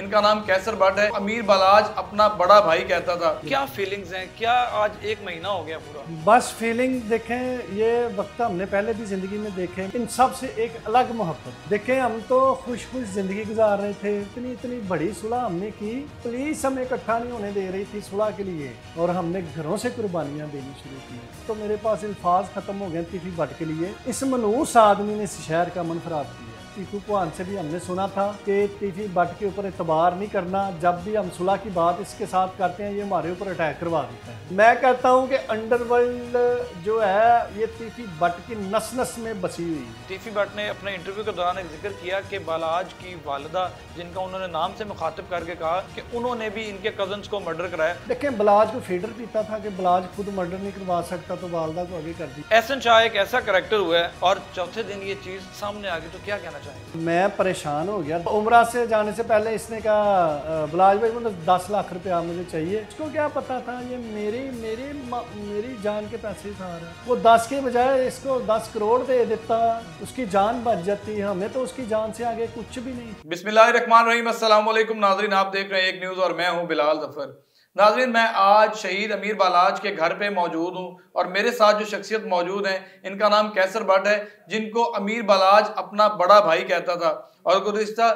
इनका नाम कैसर भट्ट है अमीर बलाज अपना बड़ा भाई कहता था क्या फीलिंग्स हैं क्या आज एक महीना हो गया पूरा बस फीलिंग देखें ये वक्त हमने पहले भी ज़िंदगी में देखे इन सब से एक अलग मोहब्बत देखें हम तो खुश खुश ज़िंदगी गुजार रहे थे इतनी इतनी बड़ी सुलह हमने की पुलिस हमें इकट्ठा नहीं होने दे रही थी सुलह के लिए और हमने घरों से कुर्बानियाँ देनी शुरू की तो मेरे पास अल्फाज ख़त्म हो गए थी भट्ट के लिए इस मनूस आदमी ने इस शहर का मन खराब किया टीकू को से भी हमने सुना था कि टीफी बट के ऊपर एतबार नहीं करना जब भी हम सुलह की बात इसके साथ करते हैं ये हमारे ऊपर अटैक करवा देता है मैं कहता हूँ कि अंडरवर्ल्ड जो है ये टीटी बट की नस नस में बसी हुई है बट ने अपने इंटरव्यू के दौरान एक जिक्र किया कि बालाज की वालदा जिनका उन्होंने नाम से मुखातब करके कहा कि उन्होंने भी इनके कजन को मर्डर कराया देखें बलाज को फीडर पीता था कि बलाज खुद मर्डर नहीं करवा सकता तो वालदा को आगे कर दी एन शाह एक ऐसा करेक्टर हुआ है और चौथे दिन ये चीज़ सामने आ गई तो क्या कहना जाए मैं परेशान हो गया उमरा से जाने से पहले इसने कहा बलाज भाई मुझे दस लाख रुपया मुझे चाहिए इसको क्या पता था ये मेरे मेरे मेरी जान के पैसे था रहा वो दस के बजाय इसको दस करोड़ दे देता उसकी जान बच जाती हमें तो उसकी जान से आगे कुछ भी नहीं वालेकुम नाजरीन आप देख रहे हैं एक न्यूज़ और मैं हूँ बिलाल जफर नाजरीन मैं आज शहीद अमीर बालाज के घर पे मौजूद हूँ और मेरे साथ जो शख्सियत मौजूद हैं इनका नाम कैसर भट्ट है जिनको अमीर बालाज अपना बड़ा भाई कहता था और गुजश्ता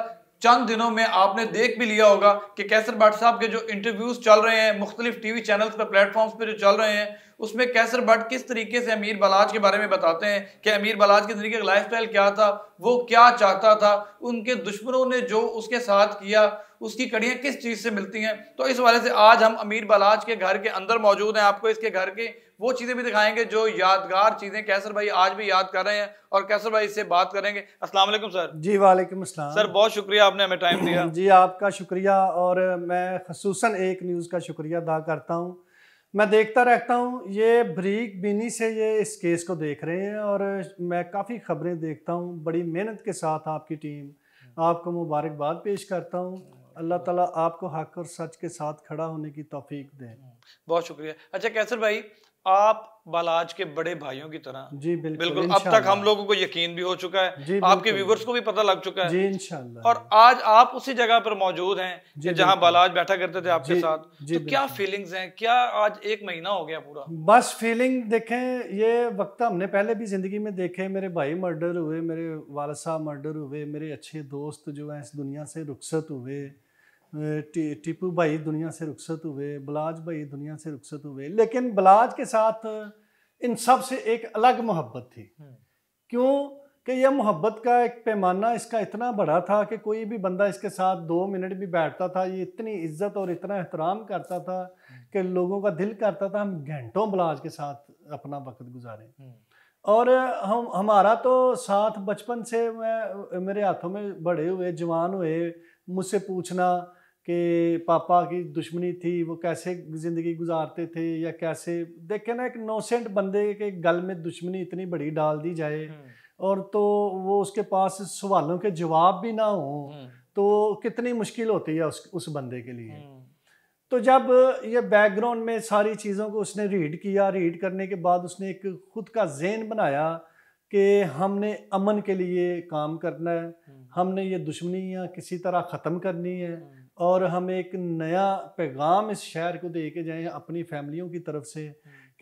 चंद दिनों में आपने देख भी लिया होगा कि कैसर भट्ट साहब के जो इंटरव्यूज चल रहे हैं मुख्तलिफ टी वी चैनल्स पर प्लेटफॉर्म्स पर जो चल रहे हैं उसमें कैसर भट्ट किस तरीके से अमीर बलाज के बारे में बताते हैं कि अमीर बलाज के तरीके का लाइफ क्या था वो क्या चाहता था उनके दुश्मनों ने जो उसके साथ किया उसकी कड़ियाँ किस चीज़ से मिलती हैं तो इस वाले से आज हम अमीर बलाज के घर के अंदर मौजूद हैं आपको इसके घर के वो चीज़ें भी दिखाएंगे जो यादगार चीज़ें कैसर भाई आज भी याद कर रहे हैं और कैसर भाई इससे बात करेंगे अस्सलाम वालेकुम सर जी वालेकुम अस्सलाम सर बहुत शुक्रिया आपने हमें टाइम दिया जी आपका शुक्रिया और मैं खसूस एक न्यूज़ का शुक्रिया अदा करता हूँ मैं देखता रहता हूँ ये ब्रीक बीनी से ये इस केस को देख रहे हैं और मैं काफ़ी खबरें देखता हूँ बड़ी मेहनत के साथ आपकी टीम आपको मुबारकबाद पेश करता हूँ अल्लाह ताला आपको हक और सच के साथ खड़ा होने की तोफीक दे बहुत शुक्रिया अच्छा कैसर भाई आप बालाज के बड़े भाइयों की तरह जी बिल्कुल बिल्कुल अब तक हम लोगों को यकीन भी हो चुका है आपके व्यूवर्स को भी पता लग चुका है जी और आज आप उसी जगह पर मौजूद हैं जहां बालाज बैठा करते थे आपके साथ तो क्या फीलिंग्स हैं क्या आज एक महीना हो गया पूरा बस फीलिंग देखें ये वक्त हमने पहले भी जिंदगी में देखे मेरे भाई मर्डर हुए मेरे वाल साहब मर्डर हुए मेरे अच्छे दोस्त जो है इस दुनिया से रुखसत हुए टीपू भाई दुनिया से रुखसत हुए बलाज भाई दुनिया से रुखसत हुए लेकिन बलाज के साथ इन सब से एक अलग मोहब्बत थी हम्म। क्यों कि यह मोहब्बत का एक पैमाना इसका इतना बड़ा था कि कोई भी बंदा इसके साथ दो मिनट भी बैठता था ये इतनी इज्जत और इतना एहतराम करता था हम्म। कि लोगों का दिल करता था हम घंटों बलाज के साथ अपना वक्त गुजारें हम्म। और हम हमारा तो साथ बचपन से मैं मेरे हाथों में बड़े हुए जवान हुए मुझसे पूछना कि पापा की दुश्मनी थी वो कैसे ज़िंदगी गुजारते थे या कैसे देखे ना एक नोसेंट बंदे के गल में दुश्मनी इतनी बड़ी डाल दी जाए हम्म। और तो वो उसके पास सवालों के जवाब भी ना हो हम्म। तो कितनी मुश्किल होती है उस उस बंदे के लिए हम्म। तो जब ये बैकग्राउंड में सारी चीज़ों को उसने रीड किया रीड करने के बाद उसने एक खुद का जेन बनाया कि हमने अमन के लिए काम करना है हमने ये दुश्मनियाँ किसी तरह ख़त्म करनी है और हम एक नया पैगाम इस शहर को दे के जाएँ अपनी फैमिलियों की तरफ से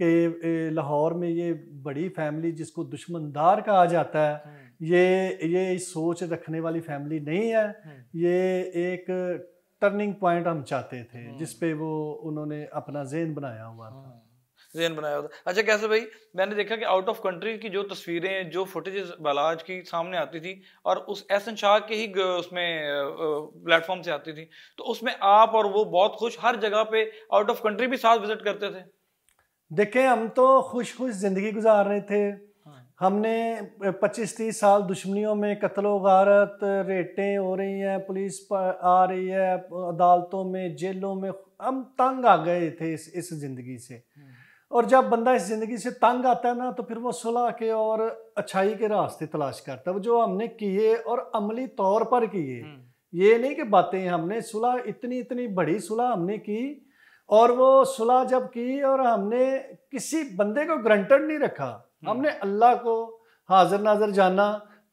कि लाहौर में ये बड़ी फैमिली जिसको दुश्मनदार कहा जाता है हम्म। ये ये सोच रखने वाली फैमिली नहीं है हम्म। ये एक टर्निंग पॉइंट हम चाहते थे हम्म। जिस पे वो उन्होंने अपना जेन बनाया हुआ था हाँ। जहन बनाया होता अच्छा कैसे भाई मैंने देखा कि आउट ऑफ कंट्री की जो तस्वीरें जो फुटेज बालाज की सामने आती थी और उस एहसन शाह के ही उसमें प्लेटफॉर्म से आती थी तो उसमें आप और वो बहुत खुश हर जगह पे आउट ऑफ कंट्री भी साथ विजिट करते थे देखें हम तो खुश खुश ज़िंदगी गुजार रहे थे हाँ। हमने 25-30 साल दुश्मनियों में कत्लो गारत रेटें हो रही हैं पुलिस पर आ रही है अदालतों में जेलों में हम तंग आ गए थे इस इस ज़िंदगी से हम्म। और जब बंदा इस ज़िंदगी से तंग आता है ना तो फिर वो सुलह के और अच्छाई के रास्ते तलाश करता है जो हमने किए और अमली तौर पर किए हम्म। ये नहीं कि बातें हमने सुलह इतनी इतनी बड़ी सुलह हमने की और वो सुलह जब की और हमने किसी बंदे को ग्रंटेड नहीं रखा हम्म। हमने अल्लाह को हाजिर नाजर जाना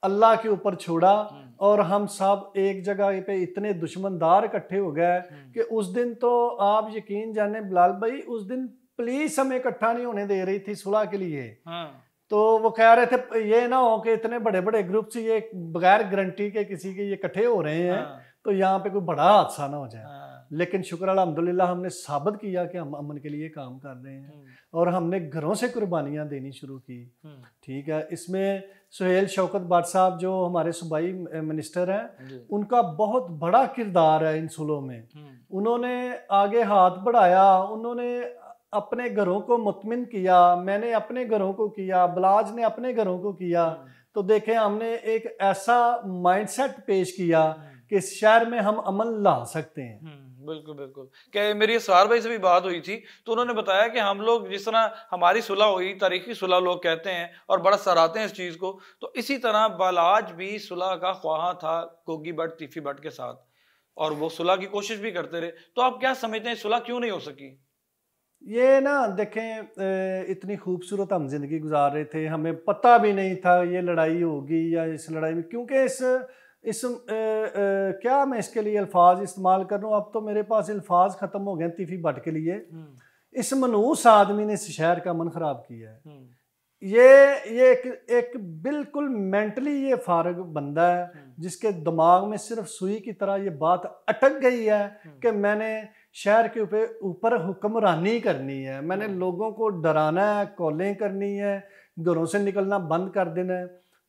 अल्लाह के ऊपर छोड़ा हम्म। और हम सब एक जगह पे इतने दुश्मनदार इकट्ठे हो गए कि उस दिन तो आप यकीन जाने बिलाल भाई उस दिन पुलिस हमें इकट्ठा नहीं होने दे रही थी सुलह के लिए हाँ। तो वो कह रहे थे ये ना हो कि इतने बड़े बड़े ग्रुप से ये बगैर गारंटी के किसी के ये इकट्ठे हो रहे हैं हाँ। तो यहाँ पे कोई बड़ा हादसा ना हो जाए हाँ। लेकिन शुक्र अलहमदुल्ला हमने साबित किया कि हम अमन के लिए काम कर रहे हैं हम्म। और हमने घरों से कुर्बानियाँ देनी शुरू की हम्म। ठीक है इसमें सुहेल शौकत बाट साहब जो हमारे सूबाई मिनिस्टर हैं उनका बहुत बड़ा किरदार है इन सुलों में हम्म। उन्होंने आगे हाथ बढ़ाया उन्होंने अपने घरों को मुतमिन किया मैंने अपने घरों को किया बलाज ने अपने घरों को किया हम्म। तो देखें हमने एक ऐसा माइंडसेट पेश किया हम्म। कि इस शहर में हम अमल ला सकते हैं हम्म, बिल्कुल बिल्कुल क्या मेरी सहार भाई से भी बात हुई थी तो उन्होंने बताया कि हम लोग जिस तरह हमारी सुलह हुई तारीखी सुलह लोग कहते हैं और बड़ा सराहते हैं इस चीज़ को तो इसी तरह बलाज भी सुलह का ख्वाहा था कोगी भट्ट तीफी भट्ट के साथ और वो सुलह की कोशिश भी करते रहे तो आप क्या समझते हैं सुलह क्यों नहीं हो सकी ये ना देखें इतनी खूबसूरत हम ज़िंदगी गुजार रहे थे हमें पता भी नहीं था ये लड़ाई होगी या इस लड़ाई में क्योंकि इस इस आ, आ, क्या मैं इसके लिए अल्फाज इस्तेमाल कर रहा हूँ अब तो मेरे पास अल्फाज ख़त्म हो गए तीफी भट के लिए हम्म। इस मनूस आदमी ने इस शहर का मन ख़राब किया है हम्म। ये ये एक एक बिल्कुल मेंटली ये फारग बंदा है हम्म। जिसके दिमाग में सिर्फ सुई की तरह ये बात अटक गई है कि मैंने शहर के ऊपर हुक्मरानी करनी है मैंने हाँ। लोगों को डराना है कॉलें करनी है घरों से निकलना बंद कर देना है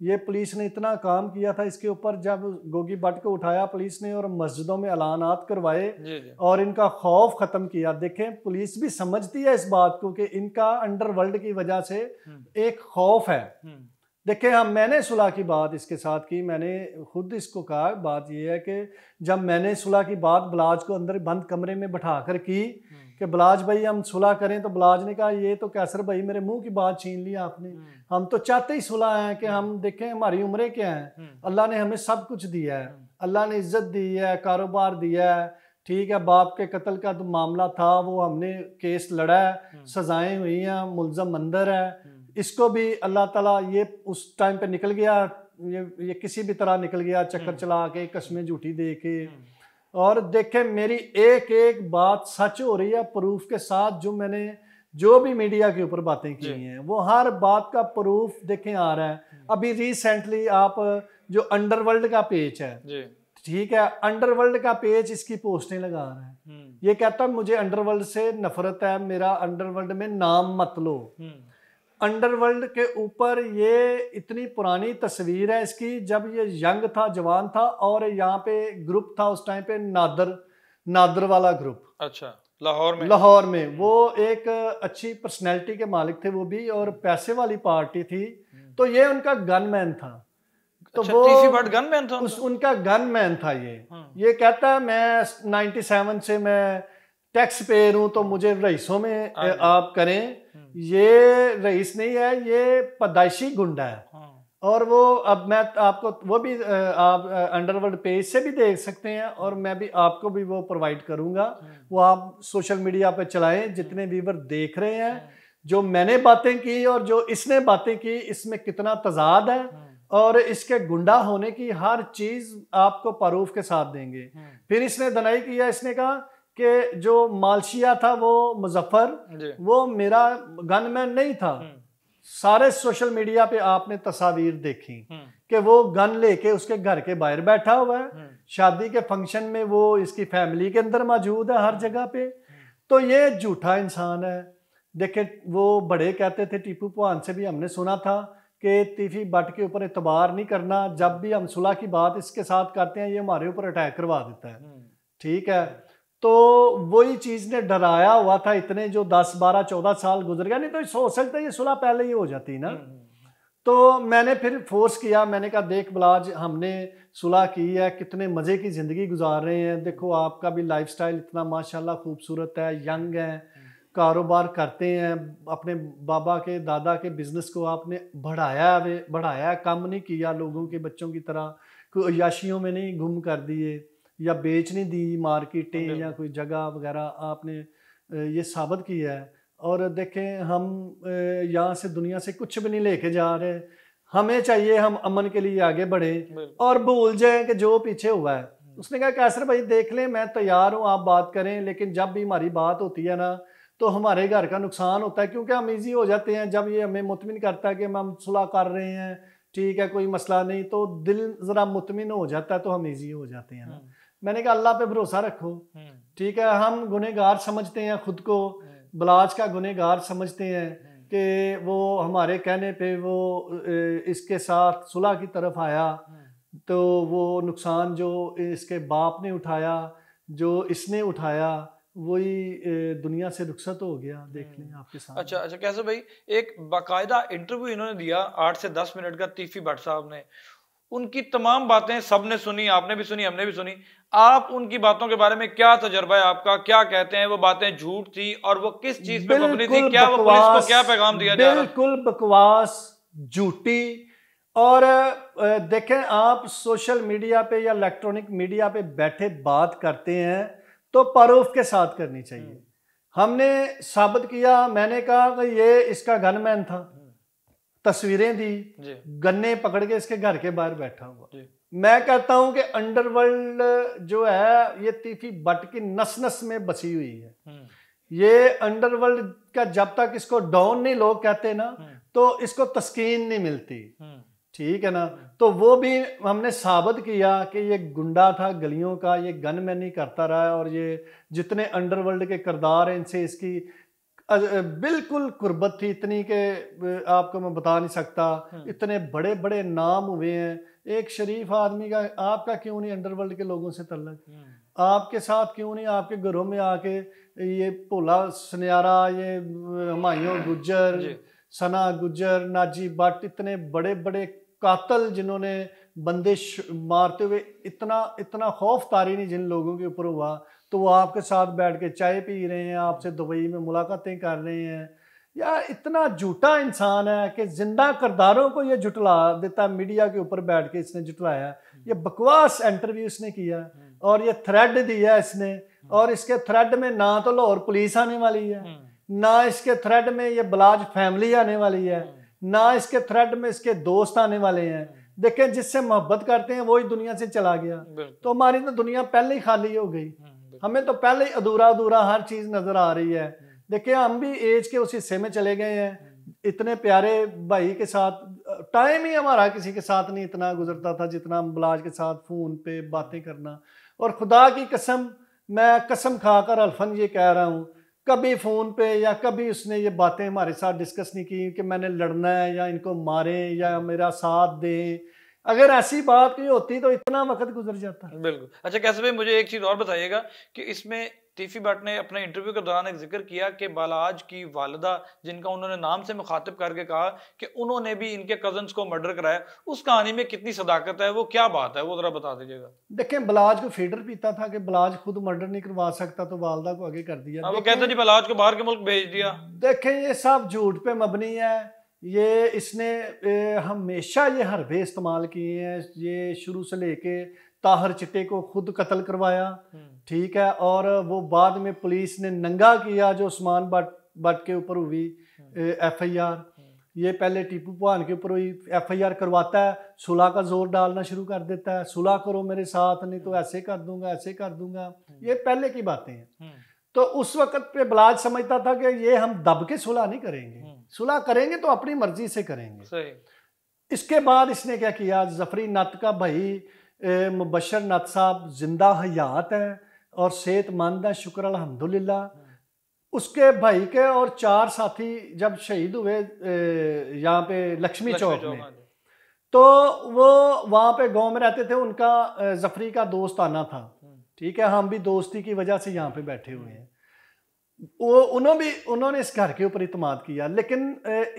ये पुलिस ने इतना काम किया था इसके ऊपर जब गोगी भट्ट को उठाया पुलिस ने और मस्जिदों में ऐलानात करवाए और इनका खौफ ख़त्म किया देखें पुलिस भी समझती है इस बात को कि इनका अंडरवर्ल्ड की वजह से हम्म। एक खौफ है हम्म। देखिए हम हाँ, मैंने सुलह की बात इसके साथ की मैंने खुद इसको कहा बात यह है कि जब मैंने सुलह की बात बलाज को अंदर बंद कमरे में बैठा कर की हम्म। कि बलाज भाई हम सुलह करें तो बलाज ने कहा ये तो कैसर भाई मेरे मुंह की बात छीन ली आपने हम्म। हम तो चाहते ही सुलह हैं कि हम्म। हम देखें हमारी उम्रें क्या हैं अल्लाह ने हमें सब कुछ दिया है अल्लाह ने इज्जत दी है कारोबार दिया है ठीक है बाप के कत्ल का तो मामला था वो हमने केस लड़ा है सजाएं हुई हैं मुलजम अंदर है इसको भी अल्लाह ताला ये उस टाइम पे निकल गया ये ये किसी भी तरह निकल गया चक्कर हम्म। चला के कस्में झूठी दे के हम्म। और देखे मेरी एक एक बात सच हो रही है प्रूफ के साथ जो मैंने जो भी मीडिया के ऊपर बातें की हैं वो हर बात का प्रूफ देखें आ रहा है हम्म। अभी रिसेंटली आप जो अंडरवर्ल्ड का पेज है ठीक है अंडरवर्ल्ड का पेज इसकी पोस्टें लगा रहा है ये कहता मुझे अंडरवर्ल्ड से नफरत है मेरा अंडरवर्ल्ड में नाम मत लो अंडरवर्ल्ड के ऊपर ये इतनी पुरानी तस्वीर है इसकी जब ये यंग था जवान था और यहाँ पे ग्रुप था उस टाइम पे नादर नादर वाला ग्रुप अच्छा लाहौर में लाहौर में वो एक अच्छी पर्सनैलिटी के मालिक थे वो भी और पैसे वाली पार्टी थी हम्म। तो ये उनका गनमैन था तो अच्छा, वो गनमैन था उस, उनका गनमैन था ये हम्म। ये कहता है मैं 97 से मैं टैक्स पेयर हूं तो मुझे रईसों में हाँ आप करें हम्म। ये रईस नहीं है ये पदाइशी गुंडा है हाँ। और वो अब मैं आपको वो भी आप अंडरवर्ल्ड पेज से भी देख सकते हैं और मैं भी आपको भी वो प्रोवाइड करूंगा हम्म। वो आप सोशल मीडिया पर चलाएं जितने व्यूवर हम्म। देख रहे हैं जो मैंने बातें की और जो इसने बातें की इसमें कितना तजाद है और इसके गुंडा होने की हर चीज आपको परूफ के साथ देंगे फिर इसने दनाई किया इसने कहा कि जो मालशिया था वो मुजफ्फर वो मेरा गनमैन नहीं था हम्म। सारे सोशल मीडिया पे आपने तस्वीर देखी हम्म। कि वो गन लेके उसके घर के बाहर बैठा हुआ है हम्म। शादी के फंक्शन में वो इसकी फैमिली के अंदर मौजूद है हर जगह पे तो ये झूठा इंसान है देखे वो बड़े कहते थे टीपू पुआन से भी हमने सुना था कि तीफी बट के ऊपर एतबार नहीं करना जब भी हम सुलह की बात इसके साथ करते हैं ये हमारे ऊपर अटैक करवा देता है ठीक है तो वही चीज़ ने डराया हुआ था इतने जो 10, 12, 14 साल गुजर गया नहीं तो हो सकता है ये सुलह पहले ही हो जाती ना हम्म, हम्म, हम्म। तो मैंने फिर फोर्स किया मैंने कहा देख बलाज हमने सुलह की है कितने मज़े की ज़िंदगी गुजार रहे हैं देखो आपका भी लाइफस्टाइल इतना माशाल्लाह खूबसूरत है यंग है कारोबार करते हैं अपने बाबा के दादा के बिजनेस को आपने बढ़ाया बढ़ाया कम नहीं किया लोगों के बच्चों की तरह कोई अयाशियों में नहीं गुम कर दिए या नहीं दी मार्केटें या कोई जगह वगैरह आपने ये साबित किया है और देखें हम यहाँ से दुनिया से कुछ भी नहीं लेके जा रहे हमें चाहिए हम अमन के लिए आगे बढ़े और भूल जाए कि जो पीछे हुआ है हम्म। उसने कहा कैसर भाई देख लें मैं तैयार हूँ आप बात करें लेकिन जब भी हमारी बात होती है ना तो हमारे घर का नुकसान होता है क्योंकि हम ईजी हो जाते हैं जब ये हमें मुतमिन करता है कि हम सुलह कर रहे हैं ठीक है कोई मसला नहीं तो दिल ज़रा मुतमिन हो जाता है तो हम ईजी हो जाते हैं ना हम्म। मैंने कहा अल्लाह पे भरोसा रखो हम्म। ठीक है हम गुनेगार समझते हैं खुद को हम्म। बलाज का गुनेगार समझते हैं हम्म। कि वो हमारे कहने पे वो इसके साथ सुलह की तरफ आया तो वो नुकसान जो इसके बाप ने उठाया जो इसने उठाया वही दुनिया से रुखसत हो गया देख लें आपके साथ अच्छा अच्छा कैसे भाई एक बाकायदा इंटरव्यू इन्होंने दिया आठ से दस मिनट का तीफी भट्ट साहब ने उनकी तमाम बातें सबने सुनी आपने भी सुनी हमने भी सुनी आप उनकी बातों के बारे में क्या तजर्बा है आपका क्या कहते हैं वो बातें झूठ थी और वो किस चीज पे मबनी थी क्या वो पुलिस को क्या पैगाम दिया जा रहा बिल्कुल बकवास झूठी और देखें आप सोशल मीडिया पे या इलेक्ट्रॉनिक मीडिया पे बैठे बात करते हैं तो परूफ के साथ करनी चाहिए हम्म। हमने साबित किया मैंने कहा कि ये इसका गनमैन था तस्वीरें दी गन्ने पकड़ के इसके घर के बाहर बैठा हुआ मैं कहता हूं कि अंडरवर्ल्ड जो है ये तीफी बट की नस नस में बसी हुई है हम्म। ये अंडरवर्ल्ड का जब तक इसको डाउन नहीं लोग कहते ना हम्म। तो इसको तस्कीन नहीं मिलती हम्म। ठीक है ना तो वो भी हमने साबित किया कि ये गुंडा था गलियों का ये गन मैन नहीं करता रहा और ये जितने अंडरवर्ल्ड के किरदार हैं इनसे इसकी बिल्कुल गुर्बत थी इतनी के आपको मैं बता नहीं सकता हाँ। इतने बड़े बड़े नाम हुए हैं एक शरीफ आदमी का आपका क्यों नहीं अंडरवर्ल्ड के लोगों से तल्लक हाँ। आपके साथ क्यों नहीं आपके घरों में आके ये भोला सुनियारा ये हमायों गुज्जर सना गुज्जर नाजी बट इतने बड़े बड़े कातल जिन्होंने बंदिश मारते हुए इतना इतना खौफ तारी नहीं जिन लोगों के ऊपर हुआ तो वो आपके साथ बैठ के चाय पी रहे हैं आपसे दुबई में मुलाकातें कर रहे हैं यार इतना झूठा इंसान है कि जिंदा करदारों को ये जुटला देता मीडिया के ऊपर बैठ के इसने जुटलाया ये बकवास इंटरव्यू इसने किया और ये थ्रेड दिया इसने और इसके थ्रेड में ना तो लाहौर पुलिस आने वाली है ना इसके थ्रेड में ये बलाज फैमिली आने वाली है ना इसके थ्रेड में इसके दोस्त आने वाले हैं देखें जिससे मोहब्बत करते हैं वो ही दुनिया से चला गया तो हमारी तो दुनिया पहले ही खाली हो गई हम्म। हमें तो पहले ही अधूरा अधूरा हर चीज नजर आ रही है देखिए हम भी एज के उस हिस्से में चले गए हैं इतने प्यारे भाई के साथ टाइम ही हमारा किसी के साथ नहीं इतना गुजरता था जितना बलाज के साथ फ़ोन पे बातें करना और खुदा की कसम मैं कसम खाकर अल्फन ये कह रहा हूँ कभी फ़ोन पे या कभी उसने ये बातें हमारे साथ डिस्कस नहीं की कि मैंने लड़ना है या इनको मारें या मेरा साथ दें अगर ऐसी बात नहीं होती तो इतना वक्त गुजर जाता बिल्कुल अच्छा कैसे भाई मुझे एक चीज़ और बताइएगा कि इसमें तीफी भट्ट ने अपने इंटरव्यू के दौरान एक जिक्र किया कि बालाज की वालदा जिनका उन्होंने नाम से मुखातिब करके कहा कि उन्होंने भी इनके कजन को मर्डर कराया उस कहानी में कितनी सदाकत है वो क्या बात है वो ज़रा बता दीजिएगा देखें बलाज को फीडर पीता था कि बलाज खुद मर्डर नहीं करवा सकता तो वालदा को आगे कर दिया हाँ, वो कहते जी बलाज को बाहर के मुल्क भेज दिया देखे ये सब झूठ पे मबनी है ये इसने हमेशा ये हरबे इस्तेमाल किए हैं ये शुरू से लेके ताहर चिट्टे को खुद कत्ल करवाया हम्म। ठीक है और वो बाद में पुलिस ने नंगा किया जो उस्मान बट भट्ट के ऊपर हुई हम्म। एफ आई आर हम्म। ये पहले टीपू पवान के ऊपर हुई एफ आई आर करवाता है सुलह का जोर डालना शुरू कर देता है सुलह करो मेरे साथ नहीं तो ऐसे कर दूंगा ऐसे कर दूंगा ये पहले की बातें हैं तो उस वक्त पे बलाज समझता था कि ये हम दब के सुलह नहीं करेंगे सुलह करेंगे तो अपनी मर्जी से करेंगे सही इसके बाद इसने क्या किया जफरी नत का भाई मुबशर नत साहब जिंदा हयात हैं और सेहतमंद हैं शुक्र अलहमदुल्ला उसके भाई के और चार साथी जब शहीद हुए यहाँ पे लक्ष्मी चौक में हाँ तो वो वहाँ पे गांव में रहते थे उनका जफरी का दोस्त आना था हम्म। ठीक है हम भी दोस्ती की वजह से यहाँ पे बैठे हुए हैं वो उन्होंने भी उन्होंने इस घर के ऊपर इतमाद किया लेकिन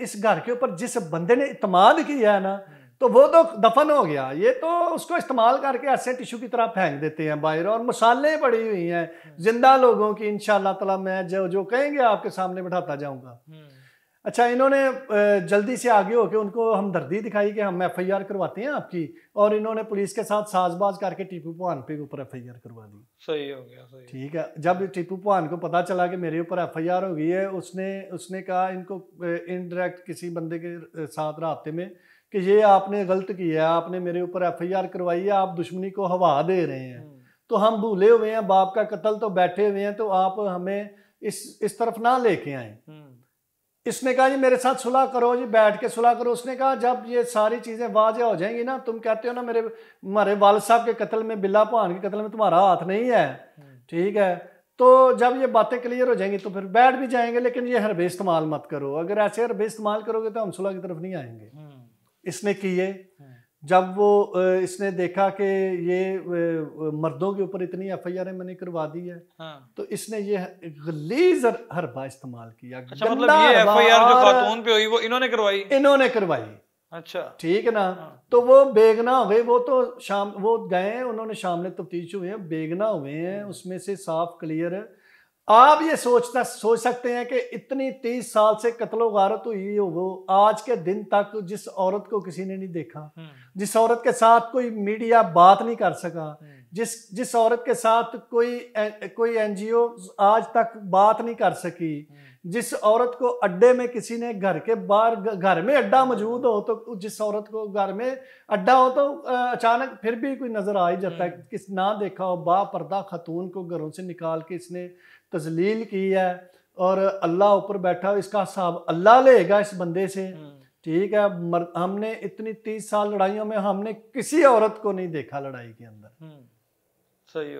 इस घर के ऊपर जिस बंदे ने इतमाद किया है ना तो वो तो दफन हो गया ये तो उसको इस्तेमाल करके ऐसे टिशू की तरह फेंक देते हैं बाहर और मसाले पड़ी हुई हैं हम्म। जिंदा लोगों की इन तला मैं जो जो कहेंगे आपके सामने बैठाता जाऊँगा हम्म। अच्छा इन्होंने जल्दी से आगे होके उनको हम दर्दी दिखाई कि हम एफआईआर करवाते हैं आपकी और इन्होंने पुलिस के साथ साजबाज करके टीपू पवान पे ऊपर एफआईआर करवा दी सही हो गया सही ठीक है जब टीपू पवान को पता चला कि मेरे ऊपर एफआईआर हो गई है उसने उसने कहा इनको इनडायरेक्ट किसी बंदे के साथ रास्ते में कि ये आपने गलत किया आपने मेरे ऊपर एफ करवाई है आप दुश्मनी को हवा दे रहे हैं हम्म। तो हम भूले हुए हैं बाप का कत्ल तो बैठे हुए हैं तो आप हमें इस इस तरफ ना लेके आए हम्म। इसने कहा जी मेरे साथ सुलह करो जी बैठ के सुलह करो उसने कहा जब ये सारी चीज़ें वाजह हो जाएंगी ना तुम कहते हो ना मेरे हमारे वाल साहब के कत्ल में बिल्ला पहान के कत्ल में तुम्हारा हाथ नहीं है हम्म। ठीक है तो जब ये बातें क्लियर हो जाएंगी तो फिर बैठ भी जाएंगे लेकिन ये हरबे इस्तेमाल मत करो अगर ऐसे हरबे इस्तेमाल करोगे तो हम सुलह की तरफ नहीं आएंगे हम्म। इसने किए हम्म। जब वो इसने देखा कि ये मर्दों के ऊपर इतनी एफ आई आर मैंने करवा दी है हाँ। तो इसने ये गलीज हरबा इस्तेमाल किया अच्छा, मतलब ये एफआईआर जो खातून पे हुई वो इन्होंने करवाई इन्होंने करवाई अच्छा ठीक है ना हाँ। तो वो बेगना हुए वो तो शाम वो गए हैं उन्होंने शामले तफ्तीश हुए हैं बेगना हुए हैं हम्म। उसमें से साफ क्लियर है आप ये सोचता सोच सकते हैं कि इतनी तीस साल से कत्लो गारत हुई हो वो आज के दिन तक जिस औरत को किसी ने नहीं देखा हम्म। जिस औरत के साथ कोई मीडिया बात नहीं कर सका हम्म। जिस जिस औरत के साथ कोई कोई एनजीओ आज तक बात नहीं कर सकी हम्म। जिस औरत को अड्डे में किसी ने घर के बाहर घर में अड्डा मौजूद हो तो जिस औरत को घर में अड्डा हो तो अचानक फिर भी कोई नज़र आ ही जाता है किस ना देखा हो बा पर्दा खतून को घरों से निकाल के इसने तजलील की है और अल्लाह ऊपर बैठा इसका हिसाब अल्लाह लेगा इस बंदे से हम्म। ठीक है मर, हमने इतनी तीस साल लड़ाइयों में हमने किसी औरत को नहीं देखा लड़ाई के अंदर हम्म।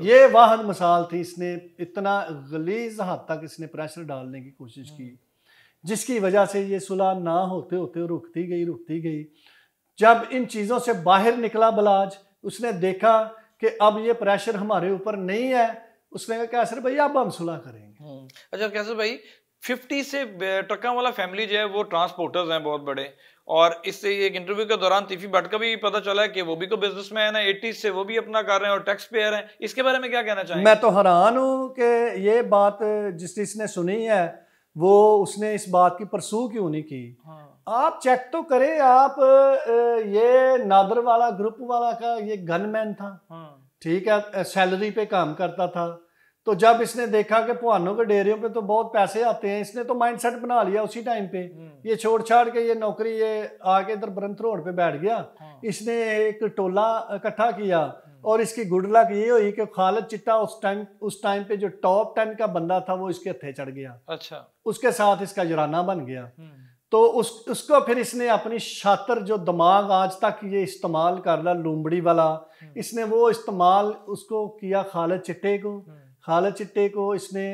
ये वाहन मिसाल थी इसने इतना गलीज हद तक इसने प्रेशर डालने की कोशिश की हम्म। जिसकी वजह से ये सुलह ना होते होते रुकती गई रुकती गई जब इन चीज़ों से बाहर निकला बलाज उसने देखा कि अब ये प्रेशर हमारे ऊपर नहीं है उसने कहा कैसर भाई अब हम सुलह करेंगे हम्म। अच्छा कैसर भाई फिफ्टी से ट्रकों वाला फैमिली जो है वो ट्रांसपोर्टर्स हैं बहुत बड़े और इससे एक इंटरव्यू के दौरान तीफी भट्ट का भी पता चला है कि वो भी को बिजनेस मैन है ना एटीज से वो भी अपना कर रहे हैं और टैक्स पेयर हैं इसके बारे में क्या कहना चाहेंगे मैं तो हैरान हूँ कि ये बात जिस जिसने सुनी है वो उसने इस बात की परसू क्यों नहीं की हाँ। आप चेक तो करें आप ये नादर वाला ग्रुप वाला का ये गनमैन था हाँ। ठीक है सैलरी पे काम करता था तो जब इसने देखा कि पुहानों के डेरियों पे तो बहुत पैसे आते हैं इसने तो माइंडसेट बना लिया उसी टाइम पे हम्म। ये छोड़ छाड़ के ये नौकरी ये आके इधर ब्रंथ रोड पे बैठ गया हाँ। इसने एक टोला इकट्ठा किया हम्म। और इसकी गुड लक ये हुई कि खालिद चिट्टा उस टाइम उस टाइम पे जो टॉप टेन का बंदा था वो इसके हथे चढ़ गया अच्छा उसके साथ इसका जराना बन गया हम्म। तो उस उसको फिर इसने अपनी शातर जो दिमाग आज तक ये इस्तेमाल कर रहा लूमड़ी वाला इसने वो इस्तेमाल उसको किया खालिद चिट्टे को खाल चिट्टे को इसने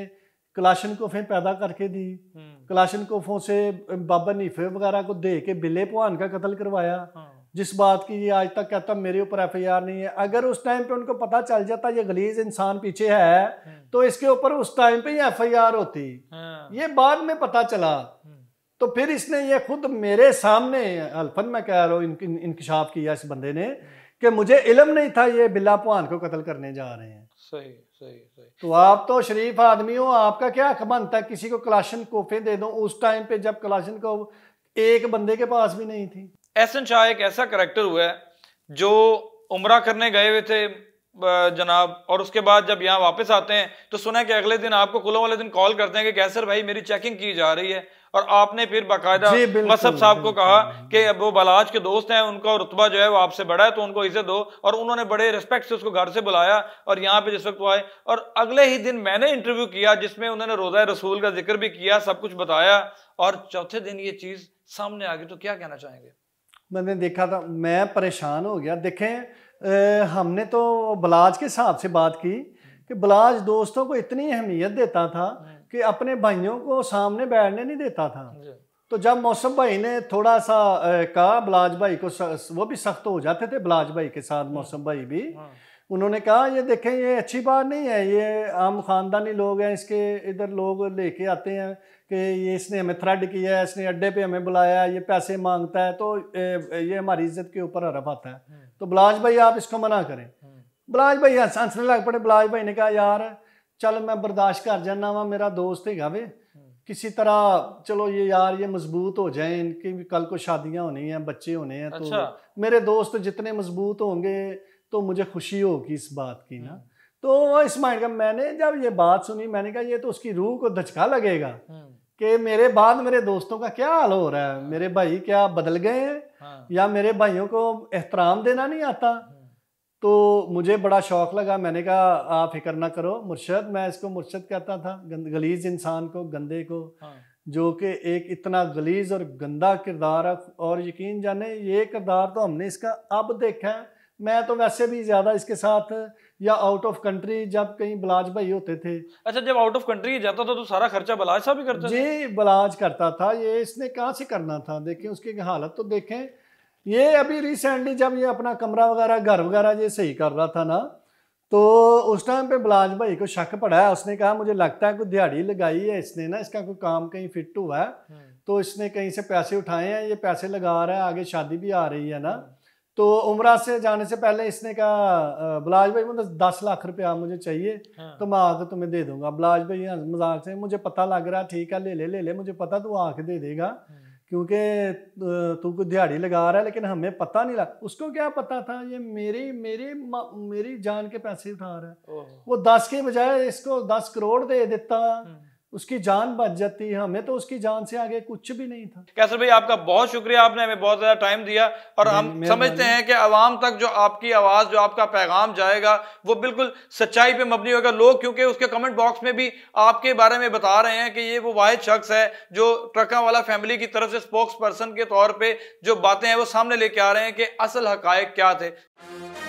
कलाशन कोफें पैदा करके दी हम्म। कलाशन कोफों से बाबा नीफे वगैरह को दे के बिले पवान का कत्ल करवाया हाँ। जिस बात की ये आज तक कहता मेरे ऊपर एफ नहीं है अगर उस टाइम पे उनको पता चल जाता ये गलीज इंसान पीछे है हम्म। तो इसके ऊपर उस टाइम पे एफ आई आर होती हाँ। ये बाद में पता चला हम्म। तो फिर इसने ये खुद मेरे सामने अल्फन मैं कह रहा हूँ इंकशाफ किया इस बंदे ने कि मुझे इलम नहीं था ये बिल्ला पुहान को कत्ल करने जा रहे हैं सही सही सही तो आप तो शरीफ आदमी हो आपका क्या हक बनता है किसी को कलाशन कोफे दे दो उस टाइम पे जब कलाशन को एक बंदे के पास भी नहीं थी एहसन शाह एक ऐसा करेक्टर हुआ है जो उम्र करने गए हुए थे जनाब और उसके बाद जब यहाँ वापस आते हैं तो सुना है कि अगले दिन आपको कुलों वाले दिन कॉल करते हैं कि कैसर भाई मेरी चेकिंग की जा रही है और आपने फिर बाकायदा मसब साहब को कहा कि अब वो बलाज के दोस्त हैं उनका रुतबा जो है वो आपसे बड़ा है तो उनको इज्जत दो और उन्होंने बड़े रिस्पेक्ट से उसको घर से बुलाया और यहाँ पे जिस वक्त वो आए और अगले ही दिन मैंने इंटरव्यू किया जिसमें उन्होंने रोजा रसूल का जिक्र भी किया सब कुछ बताया और चौथे दिन ये चीज़ सामने आ गई तो क्या कहना चाहेंगे मैंने देखा था मैं परेशान हो गया देखें हमने तो बलाज के हिसाब से बात की कि बलाज दोस्तों को इतनी अहमियत देता था हाँ। कि अपने भाइयों को सामने बैठने नहीं देता था तो जब मौसम भाई ने थोड़ा सा कहा बलाज भाई को वो भी सख्त हो जाते थे बलाज भाई के साथ हाँ। मौसम भाई भी हाँ। उन्होंने कहा ये देखें ये अच्छी बात नहीं है ये आम खानदानी लोग हैं इसके इधर लोग लेके आते हैं कि ये इसने हमें थ्रेड किया है इसने अड्डे पे हमें बुलाया ये पैसे मांगता है तो ये हमारी इज्जत के ऊपर हरफ आता है तो बलाज भाई आप इसको मना करें हम्म। बलाज भाई हंसने हाँ, लग पड़े बलाज भाई ने कहा यार चल मैं बर्दाश्त कर जाना वा मेरा दोस्त ही वे हम्म। किसी तरह चलो ये यार ये मजबूत हो जाए इनकी कल को शादियां होनी हैं बच्चे होने हैं तो अच्छा। मेरे दोस्त जितने मजबूत होंगे तो मुझे खुशी होगी इस बात की ना हम्म। तो इस माइंड का मैंने जब ये बात सुनी मैंने कहा ये तो उसकी रूह को धचका लगेगा कि मेरे बाद मेरे दोस्तों का क्या हाल हो रहा है मेरे भाई क्या बदल गए हैं हाँ। या मेरे भाइयों को एहतराम देना नहीं आता तो मुझे बड़ा शौक लगा मैंने कहा आप फिक्र ना करो मुर्शद मैं इसको मुर्शद कहता था गलीज इंसान को गंदे को हाँ। जो कि एक इतना गलीज और गंदा किरदार है और यकीन जाने ये किरदार तो हमने इसका अब देखा है मैं तो वैसे भी ज़्यादा इसके साथ या आउट ऑफ कंट्री जब कहीं बलाज भाई होते थे अच्छा जब आउट ऑफ कंट्री जाता था तो सारा खर्चा बलाज साहब ही करता जी बलाज करता था ये इसने कहाँ से करना था देखें उसकी हालत तो देखें ये अभी रिसेंटली जब ये अपना कमरा वगैरह घर वगैरह ये सही कर रहा था ना तो उस टाइम पे बलाज भाई को शक पड़ा है उसने कहा मुझे लगता है कोई दिहाड़ी लगाई है इसने ना इसका कोई काम कहीं फिट हुआ है हम्म। तो इसने कहीं से पैसे उठाए हैं ये पैसे लगा रहा है आगे शादी भी आ रही है ना तो उमरा से जाने से पहले इसने कहा बलाज भाई मुझे दस लाख रुपया मुझे चाहिए हाँ। तो मैं आके तुम्हें दे दूंगा बलाज भाई मजाक से मुझे पता लग रहा ठीक है ले ले ले ले मुझे पता तू आके दे देगा हाँ। क्योंकि तू को दिहाड़ी लगा रहा है लेकिन हमें पता नहीं लगा उसको क्या पता था ये मेरी मेरी मेरी जान के पैसे उठा रहा है वो दस के बजाय इसको दस करोड़ दे देता हाँ। उसकी जान बच जाती है हमें तो उसकी जान से आगे कुछ भी नहीं था कैसर भाई आपका बहुत शुक्रिया आपने हमें बहुत ज़्यादा टाइम दिया और हम समझते हैं कि आवाम तक जो आपकी आवाज़ जो आपका पैगाम जाएगा वो बिल्कुल सच्चाई पे मबनी होगा लोग क्योंकि उसके कमेंट बॉक्स में भी आपके बारे में बता रहे हैं कि ये वो वाहिद शख्स है जो ट्रका वाला फैमिली की तरफ से स्पोक्स पर्सन के तौर पर जो बातें हैं वो सामने लेके आ रहे हैं कि असल हक क्या थे